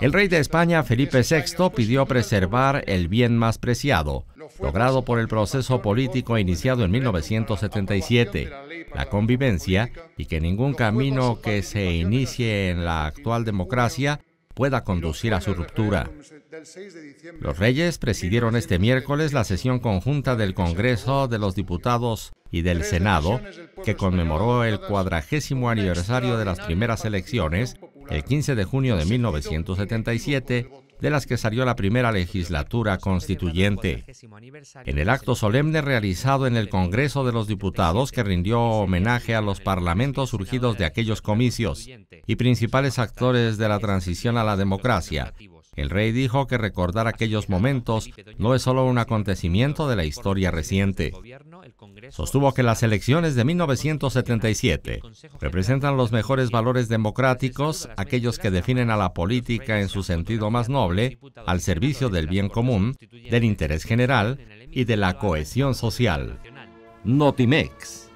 El rey de España, Felipe VI, pidió preservar el bien más preciado, logrado por el proceso político iniciado en 1977, la convivencia, y que ningún camino que se inicie en la actual democracia pueda conducir a su ruptura. Los reyes presidieron este miércoles la sesión conjunta del Congreso de los Diputados y del Senado, que conmemoró el cuadragésimo aniversario de las primeras elecciones el 15 de junio de 1977, de las que salió la primera legislatura constituyente. En el acto solemne realizado en el Congreso de los Diputados que rindió homenaje a los parlamentos surgidos de aquellos comicios y principales actores de la transición a la democracia, el rey dijo que recordar aquellos momentos no es solo un acontecimiento de la historia reciente. Sostuvo que las elecciones de 1977 representan los mejores valores democráticos, aquellos que definen a la política en su sentido más noble, al servicio del bien común, del interés general y de la cohesión social. Notimex.